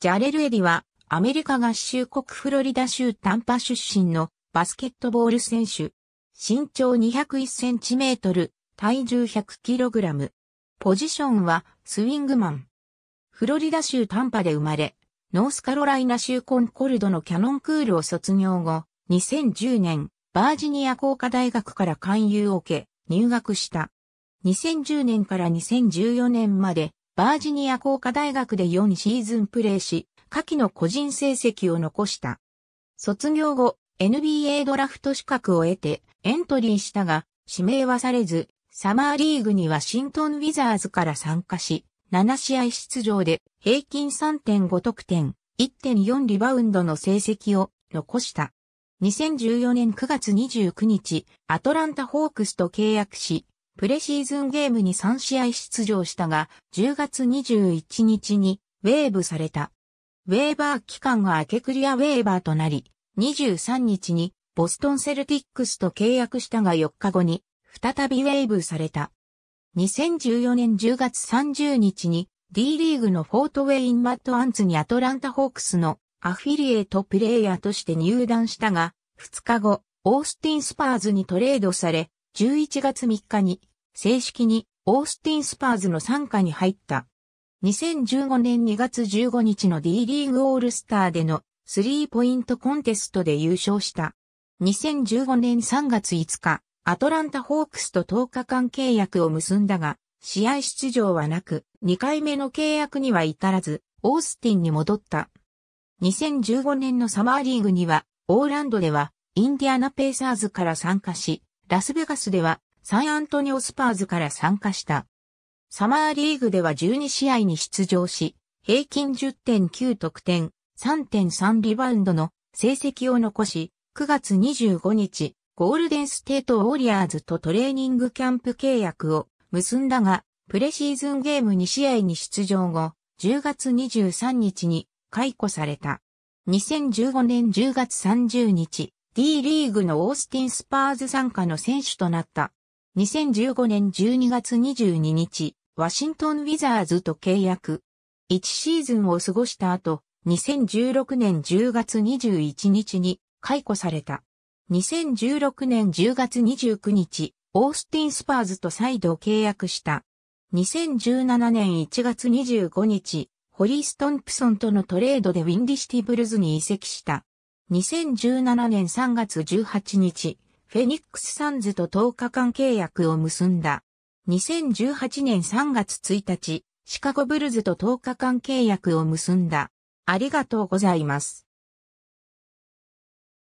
ジャレル・エディは、アメリカ合衆国フロリダ州タンパ出身のバスケットボール選手。身長201センチメートル、体重100キログラム。ポジションはスウィングマン。フロリダ州タンパで生まれ、ノースカロライナ州コンコルドのキャノンクールを卒業後、2010年、バージニア工科大学から勧誘を受け、入学した。2010年から2014年まで、バージニア工科大学で4シーズンプレーし、下記の個人成績を残した。卒業後、NBA ドラフト資格を得てエントリーしたが、指名はされず、サマーリーグにワシントン・ウィザーズから参加し、7試合出場で平均3.5得点、1.4リバウンドの成績を残した。2014年9月29日、アトランタ・ホークスと契約し、プレシーズンゲームに3試合出場したが、10月21日にウェーブされた。ウェーバー期間が明けクリアウェーバーとなり、23日にボストンセルティックスと契約したが4日後に再びウェーブされた。2014年10月30日に D リーグのフォートウェイン・マット・アンツにアトランタ・ホークスのアフィリエイトプレイヤーとして入団したが、2日後、オースティン・スパーズにトレードされ、11月3日に正式にオースティン・スパーズの参加に入った。2015年2月15日の D リーグオールスターでのスリーポイントコンテストで優勝した。2015年3月5日、アトランタホークスと10日間契約を結んだが、試合出場はなく、2回目の契約には至らず、オースティンに戻った。2015年のサマーリーグには、オーランドでは、インディアナペイサーズから参加し、ラスベガスでは、サンアントニオスパーズから参加した。サマーリーグでは12試合に出場し、平均10.9得点、3.3リバウンドの成績を残し、9月25日、ゴールデンステートウォリアーズとトレーニングキャンプ契約を結んだが、プレシーズンゲーム2試合に出場後、10月23日に解雇された。2015年10月30日、D リーグのオースティンスパーズ参加の選手となった。2015年12月22日、ワシントン・ウィザーズと契約。1シーズンを過ごした後、2016年10月21日に解雇された。2016年10月29日、オースティン・スパーズと再度契約した。2017年1月25日、ホリー・ストンプソンとのトレードでウィンディシティブルズに移籍した。2017年3月18日、フェニックスサンズと10日間契約を結んだ。2018年3月1日、シカゴブルズと10日間契約を結んだ。ありがとうございます。